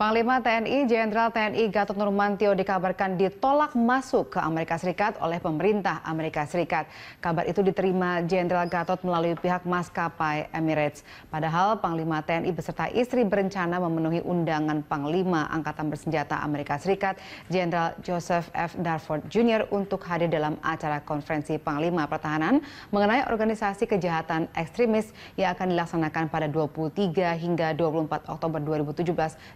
Panglima TNI Jenderal TNI Gatot Nurmantio dikabarkan ditolak masuk ke Amerika Serikat oleh pemerintah Amerika Serikat. Kabar itu diterima Jenderal Gatot melalui pihak maskapai Emirates. Padahal Panglima TNI beserta istri berencana memenuhi undangan Panglima Angkatan Bersenjata Amerika Serikat Jenderal Joseph F. Darford Jr. untuk hadir dalam acara konferensi Panglima Pertahanan mengenai organisasi kejahatan ekstremis yang akan dilaksanakan pada 23 hingga 24 Oktober 2017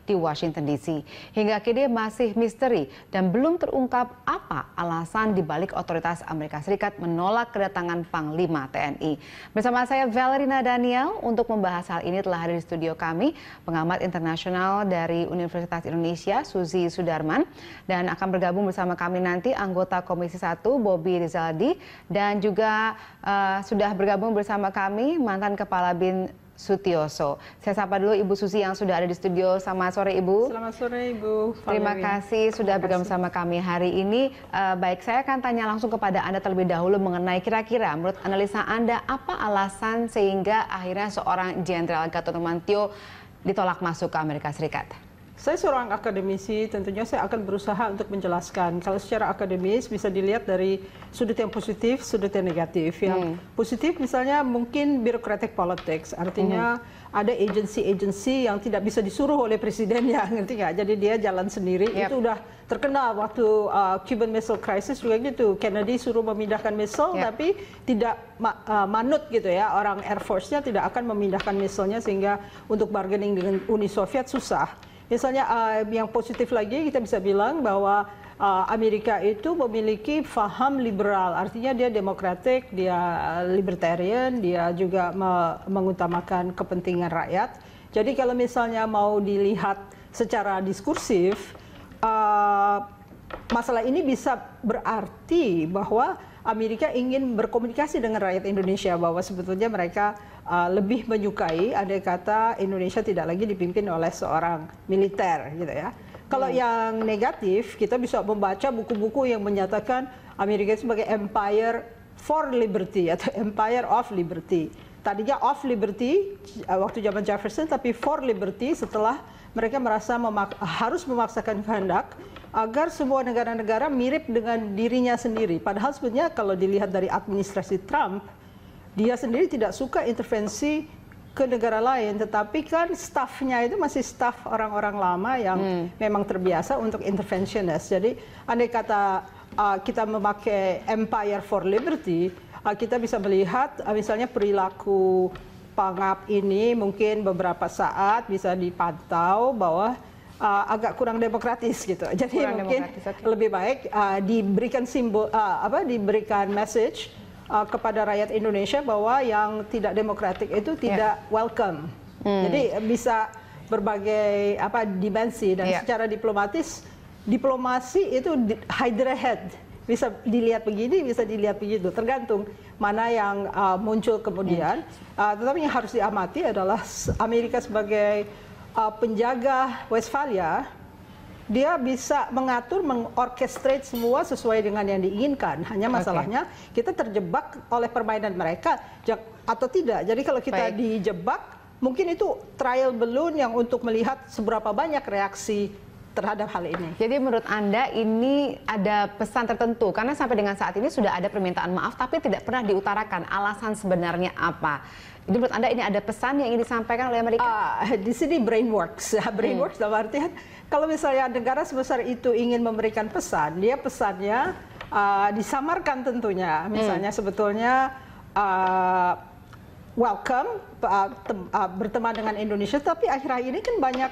di Washington. Washington DC. Hingga kini masih misteri dan belum terungkap apa alasan dibalik otoritas Amerika Serikat menolak kedatangan Panglima TNI. Bersama saya Valerina Daniel untuk membahas hal ini telah hadir di studio kami pengamat internasional dari Universitas Indonesia Suzy Sudarman dan akan bergabung bersama kami nanti anggota Komisi 1 Bobby Rizaldi dan juga uh, sudah bergabung bersama kami mantan Kepala BIN Sutioso. Saya sapa dulu Ibu Susi yang sudah ada di studio. Selamat sore Ibu. Selamat sore Ibu. Valerie. Terima kasih sudah bergabung sama kami hari ini. Uh, baik, saya akan tanya langsung kepada Anda terlebih dahulu mengenai kira-kira menurut analisa Anda apa alasan sehingga akhirnya seorang Jenderal Gatot Mantio ditolak masuk ke Amerika Serikat? Saya seorang akademisi, tentunya saya akan berusaha untuk menjelaskan. Kalau secara akademis bisa dilihat dari sudut yang positif, sudut yang negatif. Yang hmm. positif misalnya mungkin birokratik politik, artinya hmm. ada agensi-agensi yang tidak bisa disuruh oleh presidennya, ngerti nggak? Jadi dia jalan sendiri. Yep. Itu udah terkenal waktu uh, Cuban Missile Crisis juga gitu. Kennedy suruh memindahkan missile, yep. tapi tidak ma uh, manut gitu ya. Orang Air Force-nya tidak akan memindahkan missile-nya sehingga untuk bargaining dengan Uni Soviet susah. Misalnya uh, yang positif lagi kita bisa bilang bahwa eh, Amerika itu memiliki faham liberal, artinya dia demokratik, dia eh, libertarian, dia juga mengutamakan kepentingan rakyat. Jadi kalau misalnya mau dilihat secara diskursif, masalah ini bisa berarti bahwa Amerika ingin berkomunikasi dengan rakyat Indonesia bahwa sebetulnya mereka uh, lebih menyukai ada kata Indonesia tidak lagi dipimpin oleh seorang militer gitu ya. Kalau hmm. yang negatif kita bisa membaca buku-buku yang menyatakan Amerika sebagai empire for liberty atau empire of liberty. Tadinya of liberty uh, waktu zaman Jefferson tapi for liberty setelah mereka merasa memak harus memaksakan kehendak agar semua negara-negara mirip dengan dirinya sendiri. Padahal sebenarnya kalau dilihat dari administrasi Trump, dia sendiri tidak suka intervensi ke negara lain, tetapi kan stafnya itu masih staf orang-orang lama yang hmm. memang terbiasa untuk interventionist. Jadi andai kata uh, kita memakai empire for liberty, uh, kita bisa melihat uh, misalnya perilaku pangap ini mungkin beberapa saat bisa dipantau bahwa uh, agak kurang demokratis gitu. Jadi kurang mungkin okay. lebih baik uh, diberikan simbol uh, apa diberikan message uh, kepada rakyat Indonesia bahwa yang tidak demokratik itu ya. tidak yeah. welcome. Hmm. Jadi bisa berbagai apa dimensi dan yeah. secara diplomatis diplomasi itu di, hydra head bisa dilihat begini, bisa dilihat begitu, tergantung mana yang uh, muncul kemudian. Ya. Uh, tetapi yang harus diamati adalah Amerika sebagai uh, penjaga Westphalia dia bisa mengatur, mengorchestrate semua sesuai dengan yang diinginkan. Hanya masalahnya okay. kita terjebak oleh permainan mereka atau tidak. Jadi kalau kita Baik. dijebak, mungkin itu trial balloon yang untuk melihat seberapa banyak reaksi terhadap hal ini. Jadi menurut Anda ini ada pesan tertentu karena sampai dengan saat ini sudah ada permintaan maaf tapi tidak pernah diutarakan alasan sebenarnya apa. Jadi menurut Anda ini ada pesan yang ingin disampaikan oleh Amerika? Uh, di sini brain works. Brain hmm. dalam artian kalau misalnya negara sebesar itu ingin memberikan pesan, dia pesannya uh, disamarkan tentunya. Hmm. Misalnya hmm. sebetulnya uh, welcome uh, tem, uh, berteman dengan Indonesia, tapi akhir-akhir ini kan banyak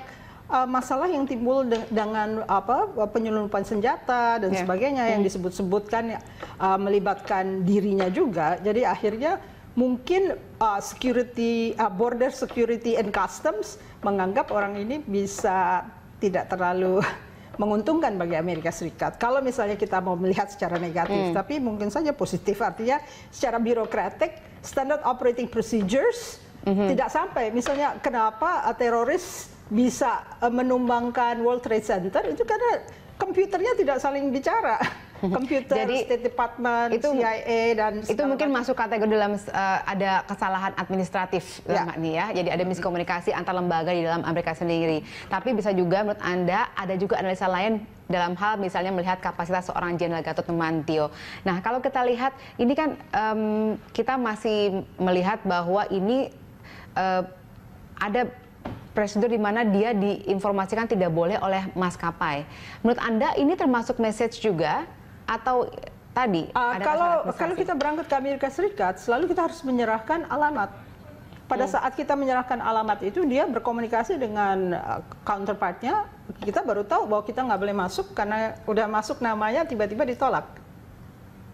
uh, masalah yang timbul de dengan apa penyelundupan senjata dan yeah. sebagainya yang hmm. disebut-sebutkan uh, melibatkan dirinya juga. Jadi akhirnya mungkin uh, security uh, border security and customs menganggap orang ini bisa tidak terlalu menguntungkan bagi Amerika Serikat. Kalau misalnya kita mau melihat secara negatif, hmm. tapi mungkin saja positif artinya secara birokratik standard operating procedures -hmm. tidak sampai. Misalnya kenapa teroris bisa eh, menumbangkan World Trade Center itu karena komputernya tidak saling bicara. Computer Jadi, State Department, itu, CIA dan itu mungkin macam. masuk kategori dalam uh, ada kesalahan administratif ya. lah, nih ya. Jadi ada miskomunikasi antar lembaga di dalam Amerika sendiri. Tapi bisa juga menurut Anda ada juga analisa lain dalam hal misalnya melihat kapasitas seorang Jenderal Gatot Nurmantio. Nah, kalau kita lihat ini kan um, kita masih melihat bahwa ini uh, ada prosedur di mana dia diinformasikan tidak boleh oleh maskapai. Menurut Anda ini termasuk message juga atau eh, tadi? Uh, kalau kalau kita berangkat ke Amerika Serikat, selalu kita harus menyerahkan alamat. Pada hmm. saat kita menyerahkan alamat itu, dia berkomunikasi dengan eh, counterpartnya. Kita baru tahu bahwa kita nggak boleh masuk karena udah masuk namanya tiba-tiba ditolak.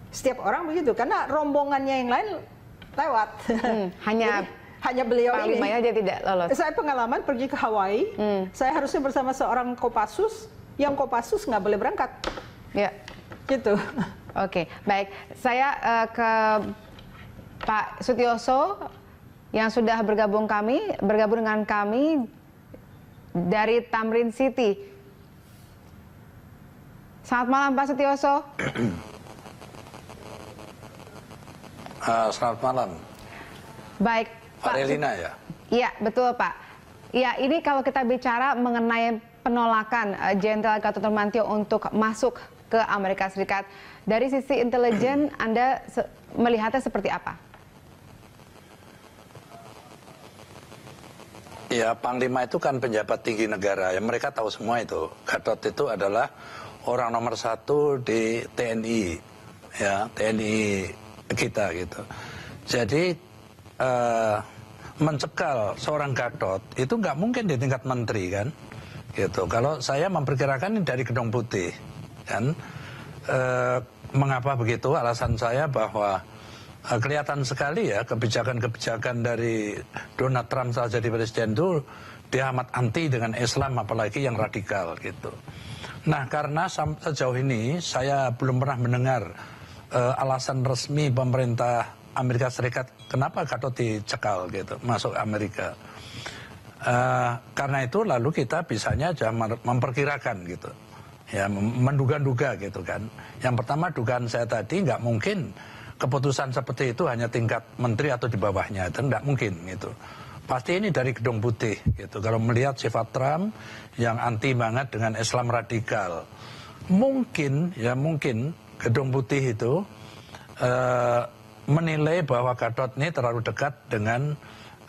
Setiap orang begitu, karena rombongannya yang lain lewat. Hmm, hanya Jadi, hanya beliau ini. aja tidak lolos. Saya pengalaman pergi ke Hawaii, hmm. saya harusnya bersama seorang Kopassus, yang Kopassus nggak boleh berangkat. Ya gitu. Oke, okay. baik. Saya uh, ke Pak Sutioso yang sudah bergabung kami, bergabung dengan kami dari Tamrin City. Selamat malam Pak Sutioso. Uh, selamat malam. Baik. Pak, Elina ya? Iya, betul Pak. Ya, ini kalau kita bicara mengenai penolakan eh, Jenderal Gatot Nurmantio untuk masuk ke Amerika Serikat. Dari sisi intelijen, Anda se melihatnya seperti apa? Ya, Panglima itu kan penjabat tinggi negara. Ya, mereka tahu semua itu. Gatot itu adalah orang nomor satu di TNI. Ya, TNI kita gitu. Jadi, uh, mencekal seorang Gatot itu nggak mungkin di tingkat menteri kan. Gitu. Kalau saya memperkirakan ini dari Gedung Putih e, mengapa begitu? Alasan saya bahwa e, kelihatan sekali ya kebijakan-kebijakan dari Donald Trump saja jadi presiden itu dia amat anti dengan Islam apalagi yang radikal gitu. Nah karena sejauh ini saya belum pernah mendengar e, alasan resmi pemerintah Amerika Serikat kenapa Gatot dicekal gitu masuk Amerika. Uh, karena itu lalu kita bisanya aja memperkirakan gitu ya menduga-duga gitu kan. Yang pertama dugaan saya tadi nggak mungkin keputusan seperti itu hanya tingkat menteri atau di bawahnya, itu nggak mungkin gitu. Pasti ini dari gedung putih gitu. Kalau melihat sifat Trump yang anti banget dengan Islam radikal, mungkin ya mungkin gedung putih itu uh, menilai bahwa Gatot ini terlalu dekat dengan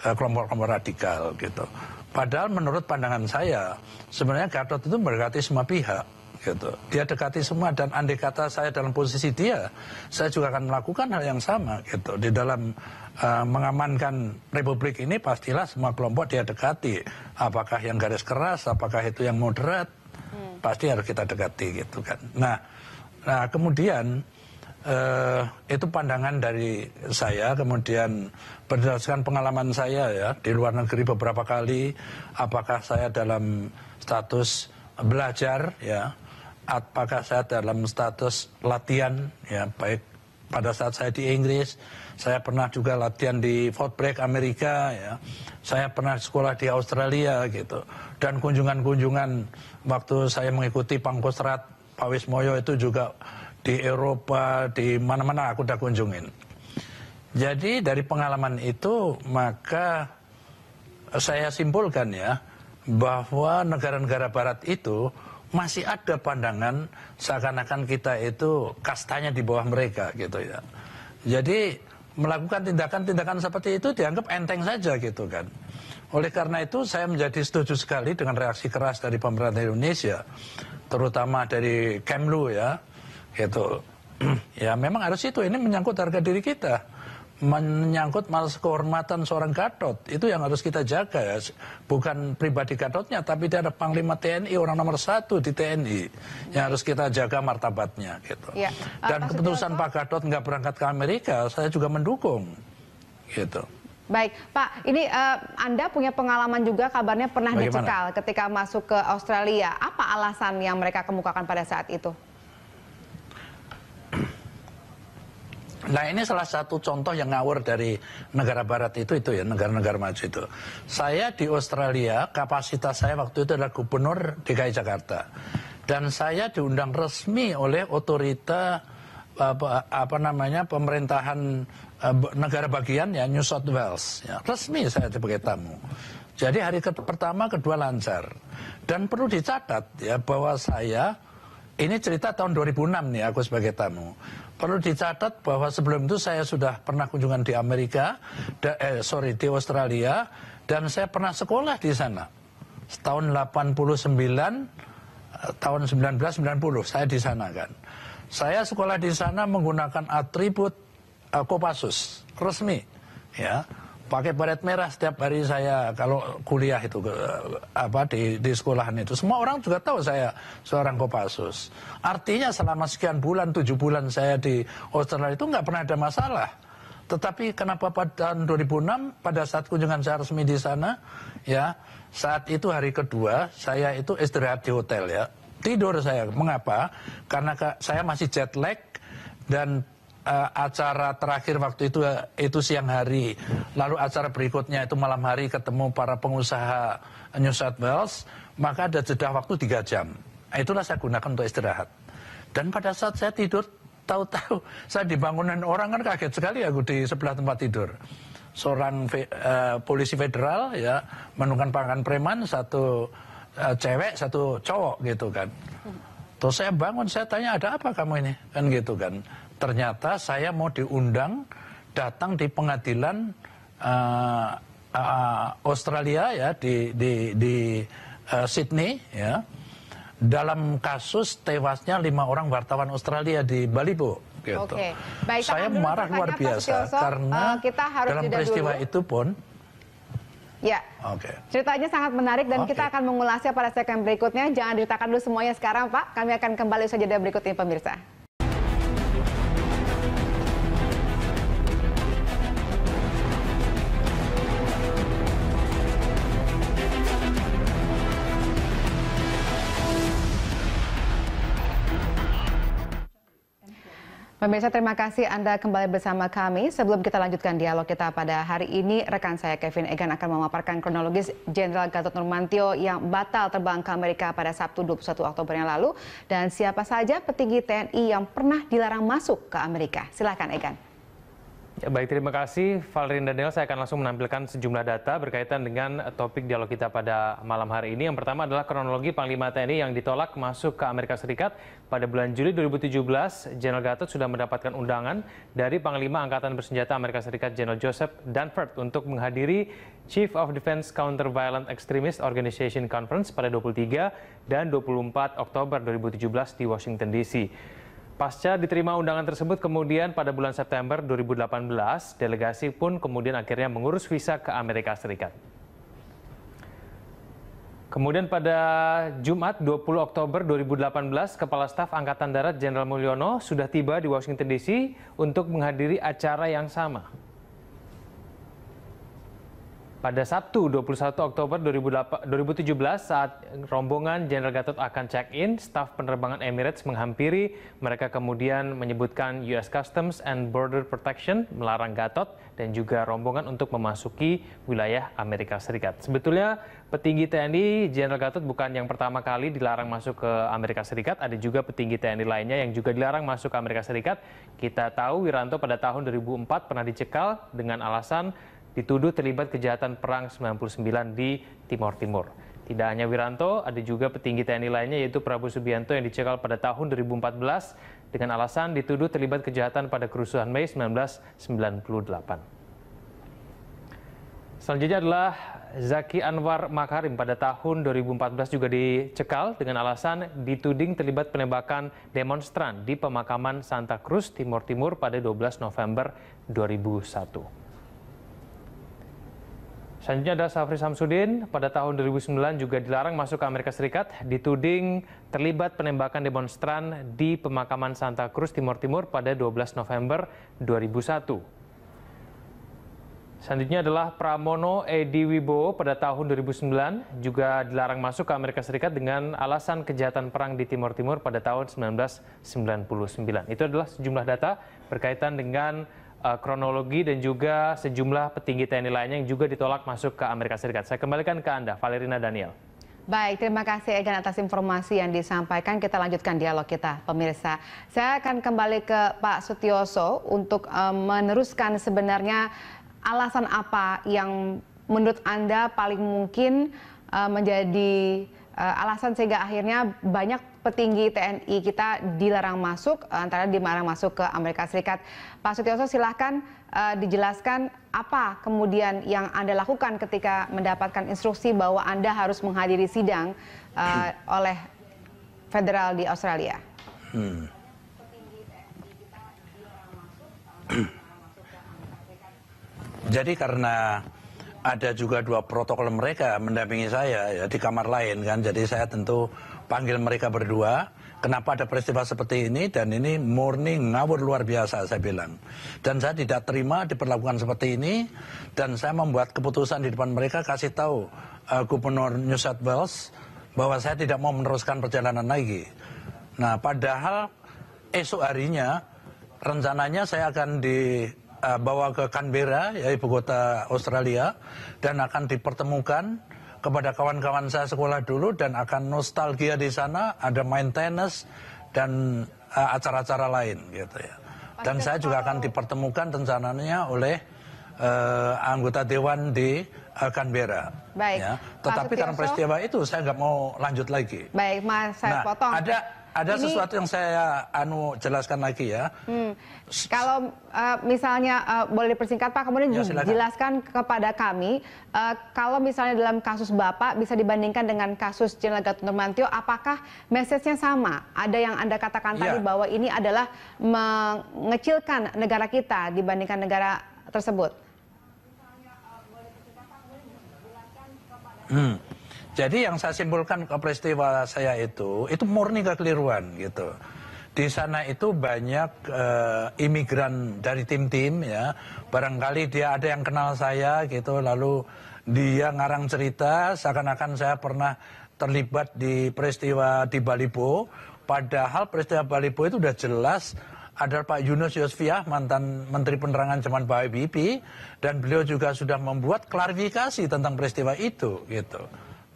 eh, kelompok-kelompok uh, radikal gitu. Padahal menurut pandangan saya sebenarnya Gatot itu mendekati semua pihak gitu. Dia dekati semua dan andai kata saya dalam posisi dia, saya juga akan melakukan hal yang sama gitu. Di dalam uh, mengamankan republik ini pastilah semua kelompok dia dekati. Apakah yang garis keras, apakah itu yang moderat, hmm. pasti harus kita dekati gitu kan. Nah, nah kemudian Uh, itu pandangan dari saya kemudian berdasarkan pengalaman saya ya di luar negeri beberapa kali apakah saya dalam status belajar ya apakah saya dalam status latihan ya baik pada saat saya di Inggris, saya pernah juga latihan di Fort Bragg Amerika ya. Saya pernah sekolah di Australia gitu. Dan kunjungan-kunjungan waktu saya mengikuti Pangkostrat Pawis Moyo itu juga di Eropa, di mana-mana aku udah kunjungin. Jadi dari pengalaman itu maka saya simpulkan ya bahwa negara-negara barat itu masih ada pandangan seakan-akan kita itu kastanya di bawah mereka gitu ya. Jadi melakukan tindakan-tindakan seperti itu dianggap enteng saja gitu kan. Oleh karena itu saya menjadi setuju sekali dengan reaksi keras dari pemerintah Indonesia, terutama dari Kemlu ya, gitu. ya memang harus itu ini menyangkut harga diri kita menyangkut malas kehormatan seorang Gatot itu yang harus kita jaga ya bukan pribadi Gatotnya tapi dia ada panglima TNI orang nomor satu di TNI yang harus kita jaga martabatnya gitu ya. dan Pak keputusan Pak Gatot nggak berangkat ke Amerika saya juga mendukung gitu Baik, Pak, ini uh, Anda punya pengalaman juga kabarnya pernah Bagaimana? dicekal ketika masuk ke Australia. Apa alasan yang mereka kemukakan pada saat itu? Nah ini salah satu contoh yang ngawur dari negara barat itu itu ya negara-negara maju itu. Saya di Australia kapasitas saya waktu itu adalah gubernur DKI Jakarta dan saya diundang resmi oleh otorita apa, apa namanya pemerintahan eh, negara bagian ya New South Wales ya, resmi saya sebagai tamu. Jadi hari ke pertama kedua lancar dan perlu dicatat ya bahwa saya ini cerita tahun 2006 nih aku sebagai tamu Perlu dicatat bahwa sebelum itu saya sudah pernah kunjungan di Amerika, da, eh, sorry di Australia, dan saya pernah sekolah di sana. Eh, tahun 89, tahun 1990 saya di sana kan. Saya sekolah di sana menggunakan atribut uh, Kopassus resmi, ya pakai baret merah setiap hari saya kalau kuliah itu ke, apa di, di sekolahan itu semua orang juga tahu saya seorang kopassus artinya selama sekian bulan tujuh bulan saya di Australia itu nggak pernah ada masalah tetapi kenapa pada tahun 2006 pada saat kunjungan saya resmi di sana ya saat itu hari kedua saya itu istirahat di hotel ya tidur saya mengapa karena saya masih jet lag dan uh, acara terakhir waktu itu eh, itu siang hari. Lalu acara berikutnya itu malam hari ketemu para pengusaha New South Wales, maka ada jeda waktu tiga jam. Nah, itulah saya gunakan untuk istirahat. Dan pada saat saya tidur, tahu-tahu saya dibangunin orang kan kaget sekali aku di sebelah tempat tidur. Seorang uh, polisi federal ya menemukan pangan preman satu uh, cewek satu cowok gitu kan. Terus saya bangun, saya tanya ada apa kamu ini kan gitu kan ternyata saya mau diundang datang di pengadilan uh, uh, Australia ya di di di uh, Sydney ya dalam kasus tewasnya lima orang wartawan Australia di Bali bu. Gitu. Oke, baik. Saya marah luar biasa karena uh, kita harus dalam peristiwa dulu. itu pun. Ya, okay. ceritanya sangat menarik dan okay. kita akan mengulasnya pada segmen berikutnya. Jangan diceritakan dulu semuanya sekarang Pak, kami akan kembali saja jeda berikutnya pemirsa. Pemirsa terima kasih Anda kembali bersama kami. Sebelum kita lanjutkan dialog kita pada hari ini, rekan saya Kevin Egan akan memaparkan kronologis Jenderal Gatot Nurmantio yang batal terbang ke Amerika pada Sabtu 21 Oktober yang lalu dan siapa saja petinggi TNI yang pernah dilarang masuk ke Amerika. silakan Egan. Ya, baik, terima kasih Valerin Daniel. Saya akan langsung menampilkan sejumlah data berkaitan dengan topik dialog kita pada malam hari ini. Yang pertama adalah kronologi Panglima TNI yang ditolak masuk ke Amerika Serikat pada bulan Juli 2017. Jenderal Gatot sudah mendapatkan undangan dari Panglima Angkatan Bersenjata Amerika Serikat Jenderal Joseph Dunford untuk menghadiri Chief of Defense Counter Violent Extremist Organization Conference pada 23 dan 24 Oktober 2017 di Washington DC. Pasca diterima undangan tersebut kemudian pada bulan September 2018, delegasi pun kemudian akhirnya mengurus visa ke Amerika Serikat. Kemudian pada Jumat 20 Oktober 2018, Kepala Staf Angkatan Darat Jenderal Mulyono sudah tiba di Washington DC untuk menghadiri acara yang sama. Pada Sabtu 21 Oktober 2017 saat rombongan Jenderal Gatot akan check-in, staf penerbangan Emirates menghampiri. Mereka kemudian menyebutkan US Customs and Border Protection melarang Gatot dan juga rombongan untuk memasuki wilayah Amerika Serikat. Sebetulnya petinggi TNI Jenderal Gatot bukan yang pertama kali dilarang masuk ke Amerika Serikat. Ada juga petinggi TNI lainnya yang juga dilarang masuk ke Amerika Serikat. Kita tahu Wiranto pada tahun 2004 pernah dicekal dengan alasan dituduh terlibat kejahatan perang 99 di Timor Timur. Tidak hanya Wiranto, ada juga petinggi TNI lainnya yaitu Prabowo Subianto yang dicekal pada tahun 2014 dengan alasan dituduh terlibat kejahatan pada kerusuhan Mei 1998. Selanjutnya adalah Zaki Anwar Makarim pada tahun 2014 juga dicekal dengan alasan dituding terlibat penembakan demonstran di pemakaman Santa Cruz, Timur Timur pada 12 November 2001. Selanjutnya ada Safri Samsudin, pada tahun 2009 juga dilarang masuk ke Amerika Serikat, dituding terlibat penembakan demonstran di pemakaman Santa Cruz, Timur Timur pada 12 November 2001. Selanjutnya adalah Pramono Edi Wibowo pada tahun 2009 juga dilarang masuk ke Amerika Serikat dengan alasan kejahatan perang di Timur Timur pada tahun 1999. Itu adalah sejumlah data berkaitan dengan Eh, kronologi dan juga sejumlah petinggi TNI lainnya yang juga ditolak masuk ke Amerika Serikat. Saya kembalikan ke Anda, Valerina Daniel. Baik, terima kasih Egan atas informasi yang disampaikan. Kita lanjutkan dialog kita, pemirsa. Saya akan kembali ke Pak Sutioso untuk um, meneruskan sebenarnya alasan apa yang menurut Anda paling mungkin uh, menjadi Eh, alasan sehingga akhirnya banyak petinggi TNI kita dilarang masuk, eh, antara dilarang masuk ke Amerika Serikat. Pak Sutioso silahkan uh, dijelaskan apa kemudian yang Anda lakukan ketika mendapatkan instruksi bahwa Anda harus menghadiri sidang uh, oleh federal di Australia. Hmm. Jadi karena ada juga dua protokol mereka mendampingi saya ya, di kamar lain kan. Jadi saya tentu panggil mereka berdua. Kenapa ada peristiwa seperti ini dan ini morning ngawur luar biasa saya bilang. Dan saya tidak terima diperlakukan seperti ini dan saya membuat keputusan di depan mereka kasih tahu uh, Gubernur New South Wales bahwa saya tidak mau meneruskan perjalanan lagi. Nah padahal esok harinya rencananya saya akan di Eh, bawa ke Canberra, ya ibu kota Australia, dan akan dipertemukan kepada kawan-kawan saya sekolah dulu dan akan nostalgia di sana, ada main tenis dan eh, acara-acara uh, lain gitu ya. Dan saya juga akan dipertemukan rencananya oleh uh, anggota dewan di uh, Canberra. Baik. Ya. Tetapi karena peristiwa itu saya nggak mau lanjut lagi. Baik, Mas, saya nah, potong. Ada ada ini... sesuatu yang saya anu jelaskan lagi ya. Hmm. Kalau uh, misalnya uh, boleh dipersingkat Pak, kemudian ya, jelaskan kepada kami uh, kalau misalnya dalam kasus Bapak bisa dibandingkan dengan kasus Jenderal Gatot Nurmantio, apakah message-nya sama? Ada yang Anda katakan ya. tadi bahwa ini adalah mengecilkan negara kita dibandingkan negara tersebut. Hmm. Jadi yang saya simpulkan ke peristiwa saya itu, itu murni kekeliruan gitu. Di sana itu banyak uh, imigran dari tim-tim ya. Barangkali dia ada yang kenal saya gitu, lalu dia ngarang cerita seakan-akan saya pernah terlibat di peristiwa di Balibo. Padahal peristiwa Balibo itu sudah jelas ada Pak Yunus Yosfiah mantan Menteri Penerangan zaman Pak Habibie dan beliau juga sudah membuat klarifikasi tentang peristiwa itu gitu.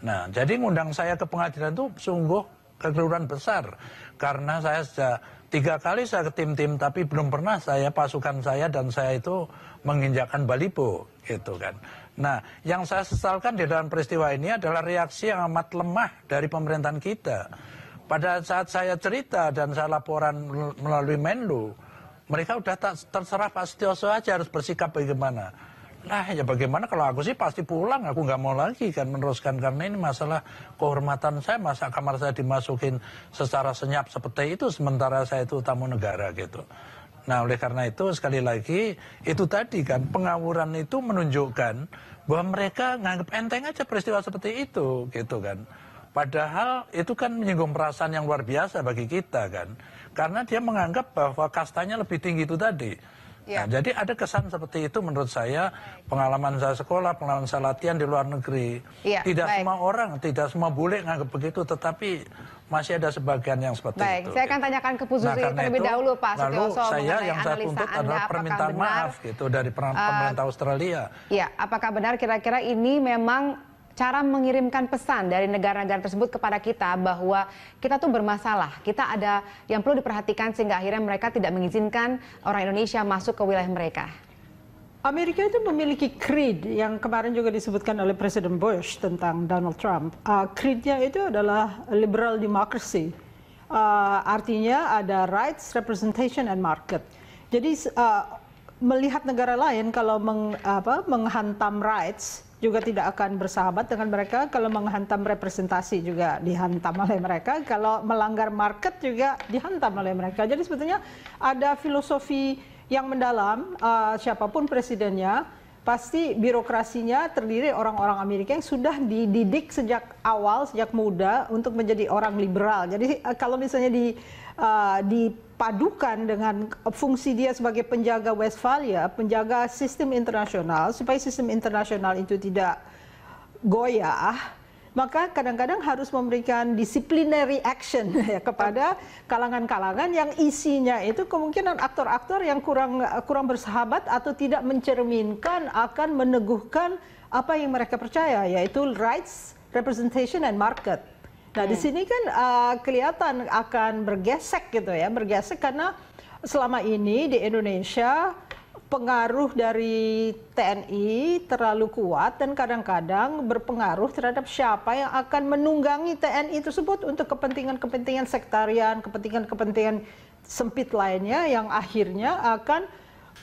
Nah, jadi ngundang saya ke pengadilan itu sungguh kekeliruan besar karena saya sudah tiga kali saya ke tim-tim tapi belum pernah saya pasukan saya dan saya itu menginjakan balipo, gitu kan. Nah, yang saya sesalkan di dalam peristiwa ini adalah reaksi yang amat lemah dari pemerintahan kita. Pada saat saya cerita dan saya laporan melalui Menlu, mereka sudah tak terserah Pak Setioso aja harus bersikap bagaimana. Nah ya bagaimana kalau aku sih pasti pulang, aku nggak mau lagi kan meneruskan karena ini masalah kehormatan saya, masa kamar saya dimasukin secara senyap seperti itu sementara saya itu tamu negara gitu. Nah oleh karena itu sekali lagi itu tadi kan pengawuran itu menunjukkan bahwa mereka nganggap enteng aja peristiwa seperti itu gitu kan. Padahal itu kan menyinggung perasaan yang luar biasa bagi kita kan. Karena dia menganggap bahwa kastanya lebih tinggi itu tadi. Nah, iya. jadi ada kesan seperti itu menurut saya pengalaman saya sekolah, pengalaman saya latihan di luar negeri. Ya, tidak baik. semua orang, tidak semua boleh nganggap begitu, tetapi masih ada sebagian yang seperti baik, itu. saya akan tanyakan ke Bu nah, terlebih itu, dahulu Pak Sutioso saya yang saya tuntut anda, adalah permintaan maaf gitu dari eh, pemerintah uh, Australia. Ya, apakah benar kira-kira ini memang cara mengirimkan pesan dari negara-negara tersebut kepada kita bahwa kita tuh bermasalah, kita ada yang perlu diperhatikan sehingga akhirnya mereka tidak mengizinkan orang Indonesia masuk ke wilayah mereka? Amerika itu memiliki creed yang kemarin juga disebutkan oleh Presiden Bush tentang Donald Trump. Uh, creednya itu adalah liberal democracy. Uh, artinya ada rights, representation, and market. Jadi uh, melihat negara lain kalau meng, apa, menghantam rights juga tidak akan bersahabat dengan mereka kalau menghantam representasi juga dihantam oleh mereka kalau melanggar market juga dihantam oleh mereka jadi sebetulnya ada filosofi yang mendalam uh, siapapun presidennya pasti birokrasinya terdiri orang-orang Amerika yang sudah dididik sejak awal sejak muda untuk menjadi orang liberal jadi uh, kalau misalnya di uh, di padukan dengan eh, fungsi dia sebagai penjaga Westfalia, penjaga sistem internasional supaya sistem internasional itu tidak goyah, maka kadang-kadang harus memberikan disciplinary action ya, kepada kalangan-kalangan yang isinya itu kemungkinan aktor-aktor yang kurang eh, kurang bersahabat atau tidak mencerminkan akan meneguhkan apa yang mereka percaya yaitu rights, representation and market. Nah, di hmm. sini kan uh, kelihatan akan bergesek gitu ya, bergesek karena selama ini di Indonesia pengaruh dari TNI terlalu kuat dan kadang-kadang berpengaruh terhadap siapa yang akan menunggangi TNI tersebut untuk kepentingan-kepentingan sektarian, kepentingan-kepentingan sempit lainnya yang akhirnya akan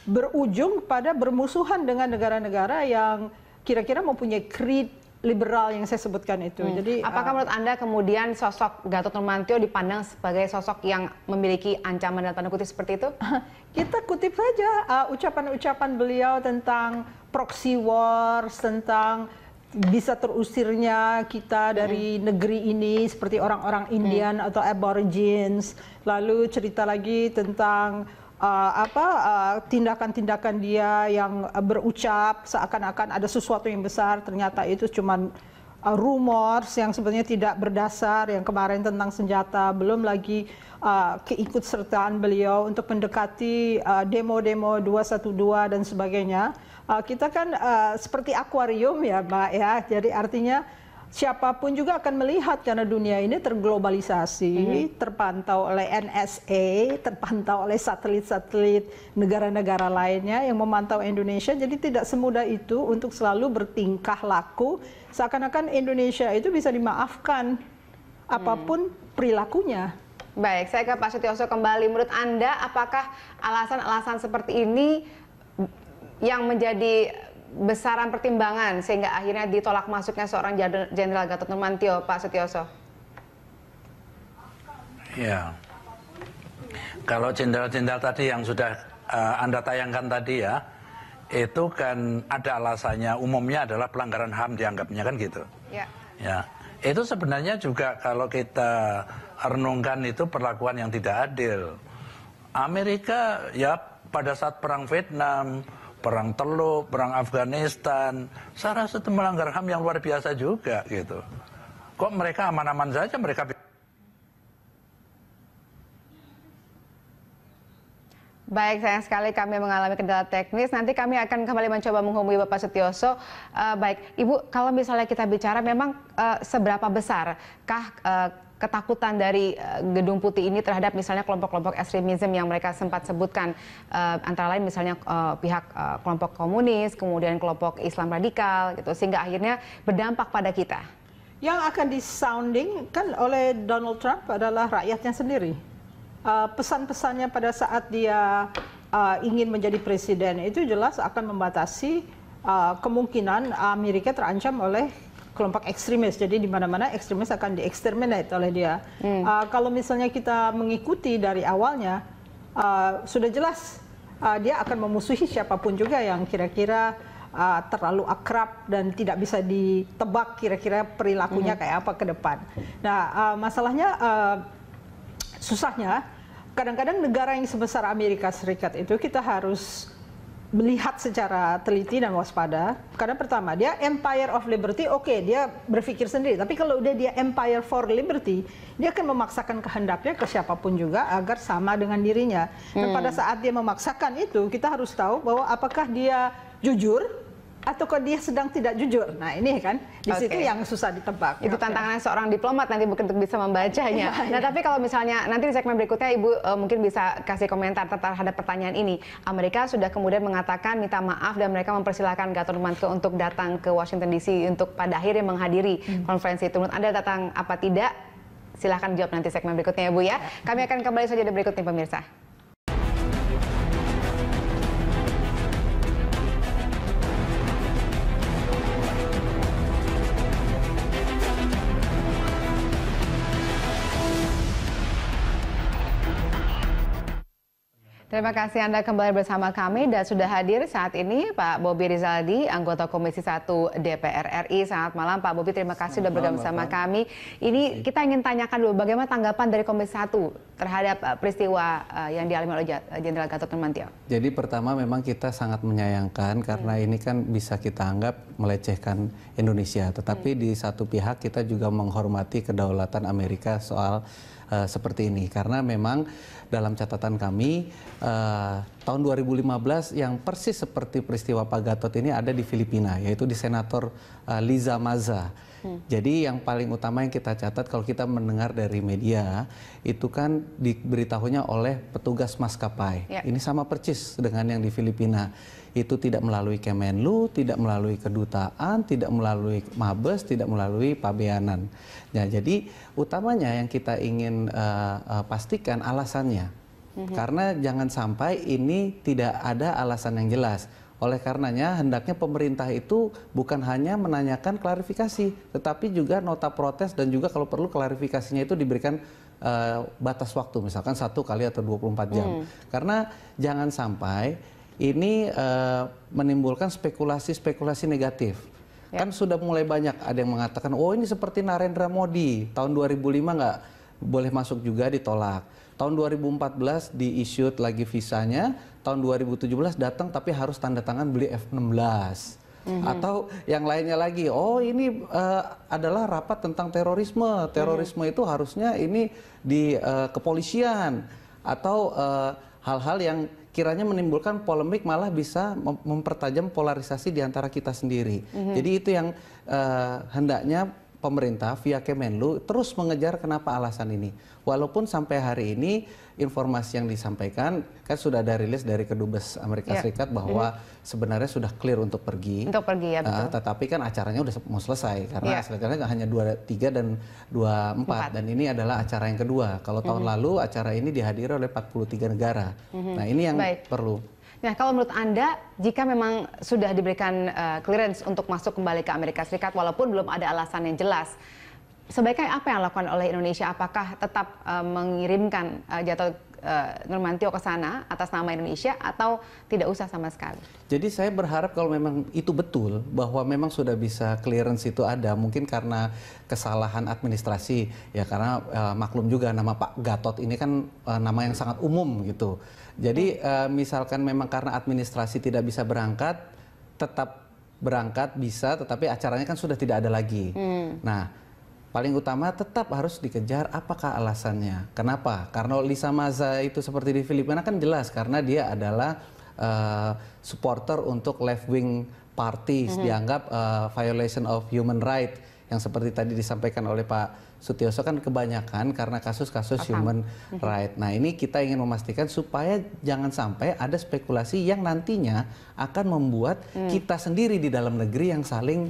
berujung pada bermusuhan dengan negara-negara yang kira-kira mempunyai creed liberal yang saya sebutkan itu. Hmm. Jadi apakah uh, menurut Anda kemudian sosok Gatot Nurmantio dipandang sebagai sosok yang memiliki ancaman dan tanda kutip seperti itu? Kita kutip saja eh, ucapan-ucapan uh, beliau tentang proxy war, tentang bisa terusirnya kita hmm. dari hmm. negeri ini seperti orang-orang hmm. Indian hmm. atau aborigines. Lalu cerita lagi tentang Eh, apa eh, tindakan-tindakan uh, dia yang berucap seakan-akan ada sesuatu yang besar ternyata itu cuma uh, eh, rumors yang sebenarnya tidak berdasar yang kemarin tentang senjata belum lagi uh, keikutsertaan beliau untuk mendekati demo demo-demo 212 dan sebagainya uh, kita kan uh, seperti akuarium ya Mbak ya jadi artinya siapapun juga akan melihat karena dunia ini terglobalisasi, mm -hmm. terpantau oleh NSA, terpantau oleh satelit-satelit negara-negara lainnya yang memantau Indonesia. Jadi tidak semudah itu untuk selalu bertingkah laku seakan-akan Indonesia itu bisa dimaafkan apapun mm. perilakunya. Baik, saya ke Pak Setioso kembali. Menurut Anda apakah alasan-alasan seperti ini yang menjadi besaran pertimbangan sehingga akhirnya ditolak masuknya seorang Jenderal Gatot Nurmantio, Pak Setioso? Ya, kalau jenderal-jenderal tadi yang sudah uh, Anda tayangkan tadi ya, itu kan ada alasannya umumnya adalah pelanggaran HAM dianggapnya kan gitu. Ya. ya. Itu sebenarnya juga kalau kita renungkan itu perlakuan yang tidak adil. Amerika ya pada saat perang Vietnam perang Teluk, perang Afghanistan, saya rasa itu melanggar HAM yang luar biasa juga gitu. Kok mereka aman-aman saja mereka Baik, sayang sekali kami mengalami kendala teknis. Nanti kami akan kembali mencoba menghubungi Bapak Setioso. Uh, baik, Ibu, kalau misalnya kita bicara memang uh, seberapa besar kah uh, eh, ketakutan dari eh, gedung putih ini terhadap misalnya kelompok-kelompok ekstremisme yang mereka sempat sebutkan uh, antara lain misalnya uh, pihak uh, kelompok komunis, kemudian kelompok Islam radikal gitu sehingga akhirnya berdampak pada kita. Yang akan disounding kan oleh Donald Trump adalah rakyatnya sendiri. Uh, pesan-pesannya pada saat dia uh, ingin menjadi presiden itu jelas akan membatasi uh, kemungkinan Amerika terancam oleh kelompok ekstremis. Jadi di mana-mana ekstremis akan dieksterminate oleh dia. Hmm. Uh, kalau misalnya kita mengikuti dari awalnya, uh, sudah jelas uh, dia akan memusuhi siapapun juga yang kira-kira uh, terlalu akrab dan tidak bisa ditebak kira-kira perilakunya hmm. kayak apa ke depan. Nah, uh, masalahnya uh, susahnya kadang-kadang negara yang sebesar Amerika Serikat itu kita harus melihat secara teliti dan waspada. Karena pertama, dia empire of liberty, oke, okay, dia berpikir sendiri. Tapi kalau udah dia empire for liberty, dia akan memaksakan kehendaknya ke siapapun juga agar sama dengan dirinya. Dan hmm. pada saat dia memaksakan itu, kita harus tahu bahwa apakah dia jujur atau kok dia sedang tidak jujur. Nah ini kan di okay. situ yang susah ditebak. Itu ya. okay. tantangannya seorang diplomat nanti untuk bisa membacanya. Iya, nah iya. tapi kalau misalnya nanti di segmen berikutnya ibu uh, mungkin bisa kasih komentar terhadap pertanyaan ini. Amerika sudah kemudian mengatakan minta maaf dan mereka mempersilahkan Gatot Nurmantio untuk datang ke Washington DC untuk pada akhirnya menghadiri hmm. konferensi itu. Menurut anda datang apa tidak? Silahkan jawab nanti segmen berikutnya ya bu ya. ya. Kami akan kembali saja di berikutnya pemirsa. Terima kasih Anda kembali bersama kami dan sudah hadir saat ini Pak Bobi Rizaldi, anggota Komisi 1 DPR RI. Selamat malam Pak Bobi, terima kasih sudah bergabung bersama kami. Ini kita ingin tanyakan dulu bagaimana tanggapan dari Komisi 1 terhadap eh, peristiwa eh, yang dialami oleh eh, Jenderal Gatot Nurmantio. Jadi pertama memang kita sangat menyayangkan karena hmm. ini kan bisa kita anggap melecehkan Indonesia. Tetapi hmm. di satu pihak kita juga menghormati kedaulatan Amerika soal Eh, seperti ini karena memang dalam catatan kami uh, tahun 2015 yang persis seperti peristiwa Pak Gatot ini ada di Filipina yaitu di senator uh, Liza Maza. Hmm. Jadi yang paling utama yang kita catat kalau kita mendengar dari media itu kan diberitahunya oleh petugas maskapai. Yeah. Ini sama persis dengan yang di Filipina itu tidak melalui Kemenlu, tidak melalui kedutaan, tidak melalui Mabes, tidak melalui Pabeanan. Nah, jadi utamanya yang kita ingin uh, uh, pastikan alasannya. Mhm. Karena jangan sampai ini tidak ada alasan yang jelas. Oleh karenanya hendaknya pemerintah itu bukan hanya menanyakan klarifikasi, tetapi juga nota protes dan juga kalau perlu klarifikasinya itu diberikan uh, batas waktu misalkan satu kali atau 24 jam. Mm. Karena jangan sampai ini uh, menimbulkan spekulasi-spekulasi negatif. Ya. Kan sudah mulai banyak ada yang mengatakan, oh ini seperti Narendra Modi tahun 2005 nggak boleh masuk juga ditolak. Tahun 2014 di lagi visanya, tahun 2017 datang tapi harus tanda tangan beli F-16. Mm -hmm. Atau yang lainnya lagi, oh ini uh, adalah rapat tentang terorisme. Terorisme mm -hmm. itu harusnya ini di uh, kepolisian atau hal-hal uh, hal -hal yang kiranya menimbulkan polemik malah bisa mempertajam polarisasi di antara kita sendiri. Mm -hmm. Jadi itu yang uh, hendaknya pemerintah via Kemenlu terus mengejar kenapa alasan ini. Walaupun sampai hari ini informasi yang disampaikan kan sudah ada rilis dari kedubes Amerika yeah. Serikat bahwa mm-hmm. sebenarnya sudah clear untuk pergi. Untuk pergi ya ah, betul. Uh, tetapi kan acaranya sudah mau selesai karena yeah. nggak hanya dua tiga dan dua empat. Empat. dan ini adalah acara yang kedua. Kalau tahun mm-hmm. lalu acara ini dihadiri oleh 43 negara. Mm-hmm. Nah, ini yang Baik. perlu Nah, kalau menurut Anda, jika memang sudah diberikan uh, clearance untuk masuk kembali ke Amerika Serikat, walaupun belum ada alasan yang jelas, sebaiknya apa yang dilakukan oleh Indonesia? Apakah tetap uh, mengirimkan uh, eh, jatuh Eh, Nurmantio ke sana atas nama Indonesia atau tidak usah sama sekali? Jadi saya berharap kalau memang itu betul bahwa memang sudah bisa clearance itu ada mungkin karena kesalahan administrasi ya karena uh, maklum juga nama Pak Gatot ini kan uh, nama yang sangat umum gitu. Jadi uh, misalkan memang karena administrasi tidak bisa berangkat tetap berangkat bisa tetapi acaranya kan sudah tidak ada lagi. Hmm. Nah paling utama tetap harus dikejar apakah alasannya. Kenapa? Karena Lisa Maza itu seperti di Filipina kan jelas karena dia adalah uh, supporter untuk left wing party mm -hmm. dianggap uh, violation of human right yang seperti tadi disampaikan oleh Pak Sutioso kan kebanyakan karena kasus-kasus human mm right. Nah, ini kita ingin memastikan supaya jangan sampai ada spekulasi yang nantinya akan membuat mm. kita sendiri di dalam negeri yang saling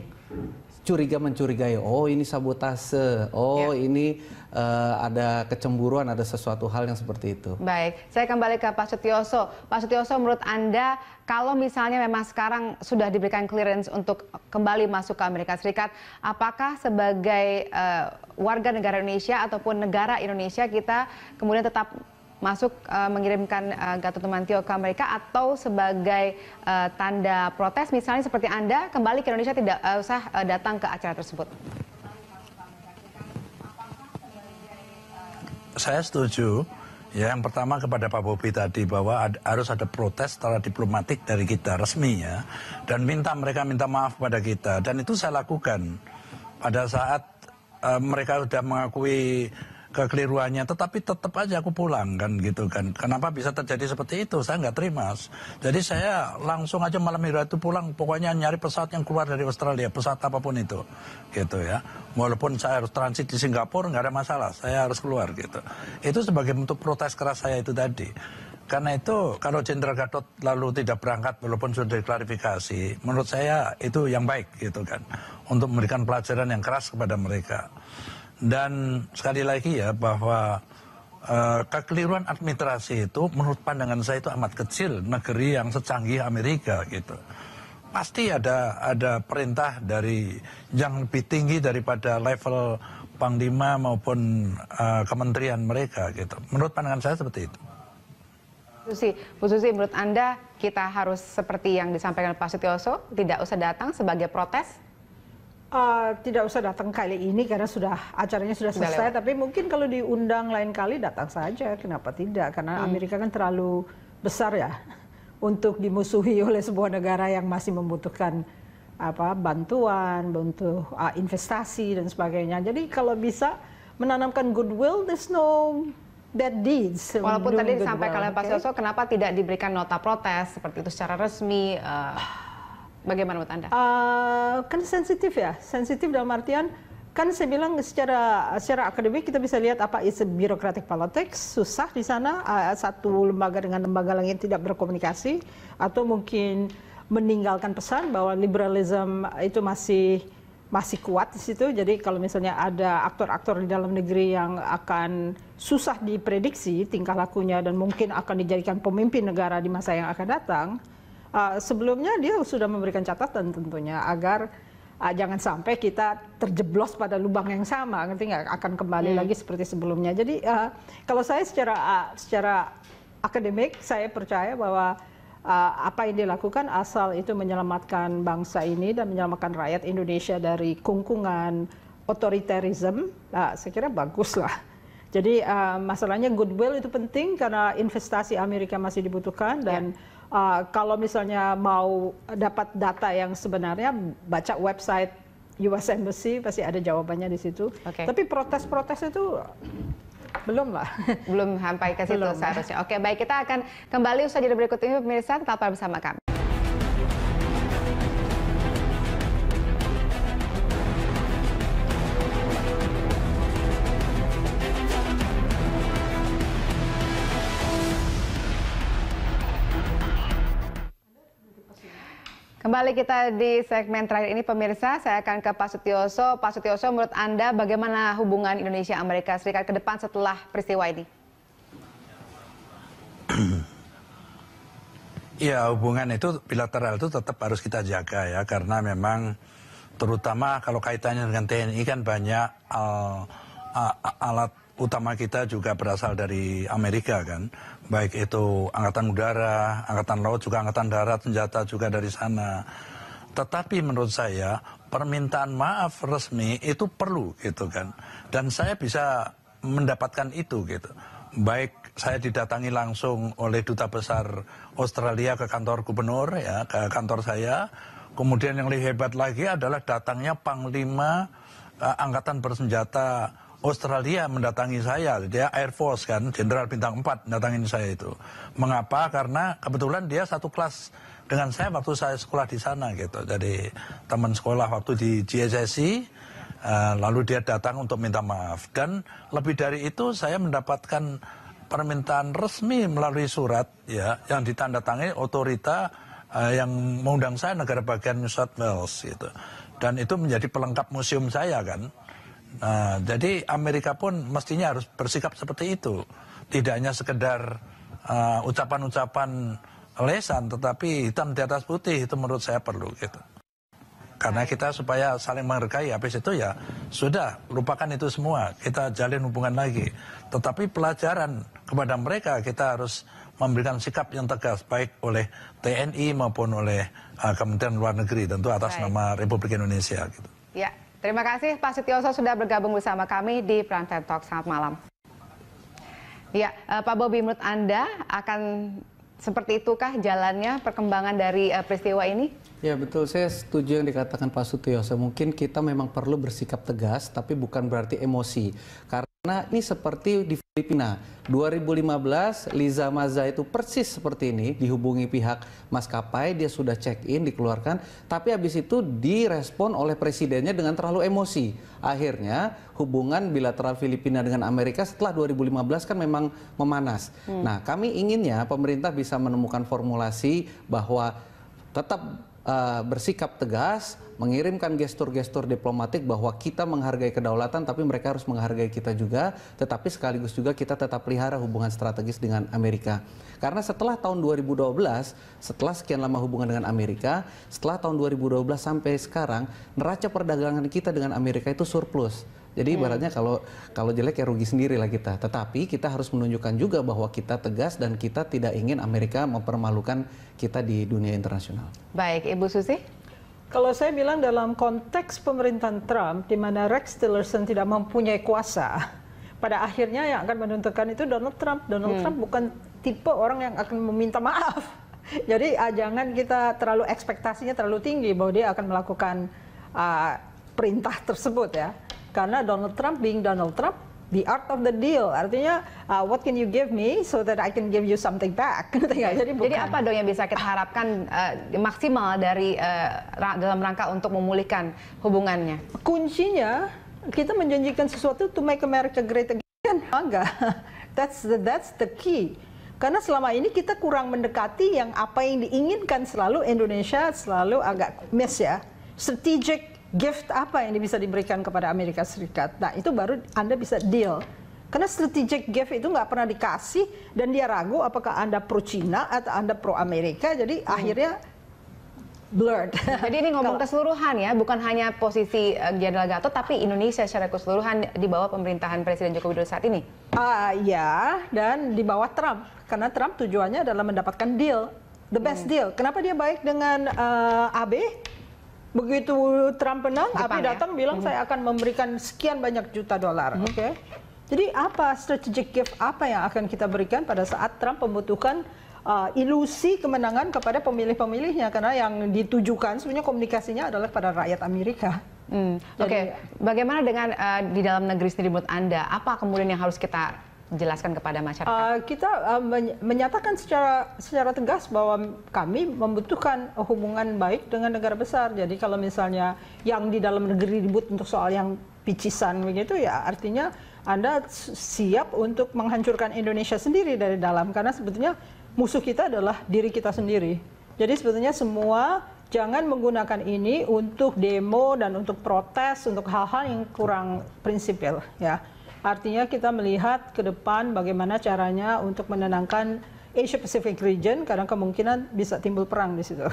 curiga mencurigai oh ini sabotase oh ya. ini uh, ada kecemburuan ada sesuatu hal yang seperti itu baik saya kembali ke Pak Sutioso Pak Sutioso menurut anda kalau misalnya memang sekarang sudah diberikan clearance untuk kembali masuk ke Amerika Serikat apakah sebagai uh, warga negara Indonesia ataupun negara Indonesia kita kemudian tetap masuk uh, mengirimkan uh, Gatot Nurmantio ke Amerika atau sebagai uh, tanda protes misalnya seperti Anda kembali ke Indonesia tidak uh, usah uh, datang ke acara tersebut? Saya setuju. Ya, yang pertama kepada Pak Bobi tadi bahwa ad, harus ada protes secara diplomatik dari kita resmi ya dan minta mereka minta maaf pada kita dan itu saya lakukan pada saat uh, mereka sudah mengakui kekeliruannya tetapi tetap aja aku pulang kan gitu kan kenapa bisa terjadi seperti itu saya nggak terima jadi saya langsung aja malam hari itu pulang pokoknya nyari pesawat yang keluar dari Australia pesawat apapun itu gitu ya walaupun saya harus transit di Singapura nggak ada masalah saya harus keluar gitu itu sebagai bentuk protes keras saya itu tadi karena itu kalau Jenderal Gatot lalu tidak berangkat walaupun sudah diklarifikasi, menurut saya itu yang baik gitu kan, untuk memberikan pelajaran yang keras kepada mereka dan sekali lagi ya bahwa uh, kekeliruan administrasi itu menurut pandangan saya itu amat kecil negeri yang secanggih Amerika gitu pasti ada ada perintah dari yang lebih tinggi daripada level panglima maupun uh, kementerian mereka gitu menurut pandangan saya seperti itu Susi, Bu Susi, menurut Anda kita harus seperti yang disampaikan Pak Sutioso, tidak usah datang sebagai protes? Uh, tidak usah datang kali ini karena sudah acaranya sudah selesai. Tapi mungkin kalau diundang lain kali datang saja. Kenapa tidak? Karena hmm. Amerika kan terlalu besar ya untuk dimusuhi oleh sebuah negara yang masih membutuhkan apa bantuan, butuh ah, uh, investasi dan sebagainya. Jadi kalau bisa menanamkan goodwill, there's no bad deeds. Walaupun tadi sampai kalian Pak okay? kenapa tidak diberikan nota protes seperti itu secara resmi? Uh Bagaimana menurut Anda? Uh, kan sensitif ya, sensitif dalam artian kan saya bilang secara secara akademik kita bisa lihat apa is bureaucratic politics susah di sana uh, satu lembaga dengan lembaga lain tidak berkomunikasi atau mungkin meninggalkan pesan bahwa liberalisme itu masih masih kuat di situ. Jadi kalau misalnya ada aktor-aktor di dalam negeri yang akan susah diprediksi tingkah lakunya dan mungkin akan dijadikan pemimpin negara di masa yang akan datang, uh, sebelumnya dia sudah memberikan catatan tentunya agar uh, jangan sampai kita terjeblos pada lubang yang sama, nanti nggak akan kembali hmm. lagi seperti sebelumnya. Jadi uh, kalau saya secara uh, secara akademik saya percaya bahwa uh, apa yang dilakukan asal itu menyelamatkan bangsa ini dan menyelamatkan rakyat Indonesia dari kungkungan otoriterisme, nah, saya kira bagus lah. Jadi uh, masalahnya goodwill itu penting karena investasi Amerika masih dibutuhkan dan ya uh, kalau misalnya mau dapat data yang sebenarnya baca website US Embassy pasti ada jawabannya di situ. Okay. Tapi protes-protes itu belum lah. Belum sampai ke situ Belum. seharusnya. Oke, baik kita akan kembali usaha jeda berikut ini pemirsa tetap bersama kami. Kembali kita di segmen terakhir ini pemirsa, saya akan ke Pak Sutioso. Pak Sutioso, menurut Anda bagaimana hubungan Indonesia Amerika Serikat ke depan setelah peristiwa ini? Ya hubungan itu bilateral itu tetap harus kita jaga ya karena memang terutama kalau kaitannya dengan TNI kan banyak uh, uh, alat utama kita juga berasal dari Amerika kan, baik itu angkatan udara, angkatan laut juga angkatan darat, senjata juga dari sana. Tetapi menurut saya permintaan maaf resmi itu perlu gitu kan. Dan saya bisa mendapatkan itu gitu. Baik saya didatangi langsung oleh duta besar Australia ke kantor gubernur ya, ke kantor saya. Kemudian yang lebih hebat lagi adalah datangnya panglima uh, angkatan bersenjata Australia mendatangi saya, dia gitu ya, Air Force kan, Jenderal Bintang 4 mendatangin saya itu. Mengapa? Karena kebetulan dia satu kelas dengan saya waktu saya sekolah di sana gitu. Jadi teman sekolah waktu di GSSI, uh, eh, lalu dia datang untuk minta maaf. Dan lebih dari itu saya mendapatkan permintaan resmi melalui surat ya yang ditandatangani otorita uh, yang mengundang saya negara bagian New South Wales gitu. Dan itu menjadi pelengkap museum saya kan. Nah, jadi Amerika pun mestinya harus bersikap seperti itu. Tidak hanya sekedar ucapan eh, ucapan-ucapan lesan, tetapi hitam di atas putih itu menurut saya perlu gitu. Karena kita supaya saling menghargai habis itu ya sudah lupakan itu semua kita jalin hubungan lagi. Tetapi pelajaran kepada mereka kita harus memberikan sikap yang tegas baik oleh TNI maupun oleh uh, Kementerian Luar Negeri tentu atas baik. nama Republik Indonesia gitu. Ya, Terima kasih Pak Setioso sudah bergabung bersama kami di Primetime Talk. Selamat malam. Ya, eh, Pak Bobi, menurut Anda akan seperti itukah jalannya perkembangan dari eh, peristiwa ini? Ya betul, saya setuju yang dikatakan Pak Sutioso. Mungkin kita memang perlu bersikap tegas, tapi bukan berarti emosi. Karena ini seperti di Filipina. 2015, Liza Maza itu persis seperti ini, dihubungi pihak maskapai, dia sudah check-in, dikeluarkan. Tapi habis itu direspon oleh presidennya dengan terlalu emosi. Akhirnya hubungan bilateral Filipina dengan Amerika setelah 2015 kan memang memanas. Hmm. Nah kami inginnya pemerintah bisa menemukan formulasi bahwa tetap uh, bersikap tegas, mengirimkan gestur-gestur diplomatik bahwa kita menghargai kedaulatan, tapi mereka harus menghargai kita juga. Tetapi sekaligus juga kita tetap pelihara hubungan strategis dengan Amerika. Karena setelah tahun 2012, setelah sekian lama hubungan dengan Amerika, setelah tahun 2012 sampai sekarang, neraca perdagangan kita dengan Amerika itu surplus jadi hmm. ibaratnya kalau kalau jelek ya rugi sendiri lah kita. Tetapi kita harus menunjukkan juga bahwa kita tegas dan kita tidak ingin Amerika mempermalukan kita di dunia internasional. Baik, Ibu Susi. Kalau saya bilang dalam konteks pemerintahan Trump, di mana Rex Tillerson tidak mempunyai kuasa, pada akhirnya yang akan menentukan itu Donald Trump. Donald hmm. Trump bukan tipe orang yang akan meminta maaf. Jadi ah, jangan kita terlalu ekspektasinya terlalu tinggi bahwa dia akan melakukan ah, perintah tersebut ya karena Donald Trump being Donald Trump the art of the deal artinya uh, what can you give me so that I can give you something back gitu ya. jadi, jadi apa dong yang bisa kita harapkan uh, maksimal dari uh, dalam rangka untuk memulihkan hubungannya kuncinya kita menjanjikan sesuatu to make America great again oh, enggak that's the, that's the key karena selama ini kita kurang mendekati yang apa yang diinginkan selalu Indonesia selalu agak miss ya strategic gift apa yang bisa diberikan kepada Amerika Serikat. Nah itu baru Anda bisa deal. Karena strategic gift itu nggak pernah dikasih dan dia ragu apakah Anda pro Cina atau Anda pro Amerika. Jadi hmm. akhirnya blurred. Jadi ini ngomong Kalau, keseluruhan ya, bukan hanya posisi eh, General Gatot, tapi Indonesia secara keseluruhan di bawah pemerintahan Presiden Joko Widodo saat ini. Uh, ya, dan di bawah Trump, karena Trump tujuannya adalah mendapatkan deal, the best hmm. deal. Kenapa dia baik dengan uh, eh, AB? Begitu Trump menang, Jepang, ya? datang ya? bilang hmm. saya akan memberikan sekian banyak juta dolar. Hmm. Oke. Okay? Jadi apa strategic gift apa yang akan kita berikan pada saat Trump membutuhkan uh, ilusi kemenangan kepada pemilih-pemilihnya karena yang ditujukan sebenarnya komunikasinya adalah pada rakyat Amerika. Hmm. Oke, okay. bagaimana dengan uh, di dalam negeri sendiri menurut Anda? Apa kemudian yang harus kita menjelaskan kepada masyarakat? Uh, kita uh, menyatakan secara secara tegas bahwa kami membutuhkan hubungan baik dengan negara besar. Jadi kalau misalnya yang di dalam negeri ribut untuk soal yang picisan begitu ya artinya Anda siap untuk menghancurkan Indonesia sendiri dari dalam karena sebetulnya musuh kita adalah diri kita sendiri. Jadi sebetulnya semua jangan menggunakan ini untuk demo dan untuk protes untuk hal-hal yang kurang prinsipil ya. Artinya kita melihat ke depan bagaimana caranya untuk menenangkan Asia Pacific region karena kemungkinan bisa timbul perang di situ.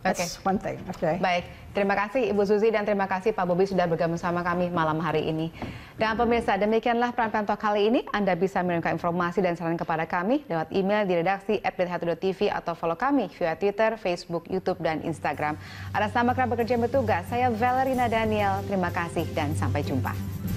That's okay. one thing. Okay. Baik, terima kasih Ibu Susi dan terima kasih Pak Bobi sudah bergabung sama kami malam hari ini. Dan pemirsa, demikianlah peran Talk kali ini. Anda bisa menemukan informasi dan saran kepada kami lewat email di redaksi @berita1.tv atau follow kami via Twitter, Facebook, YouTube, dan Instagram. Atas nama kerja bekerja bertugas, saya Valerina Daniel. Terima kasih dan sampai jumpa.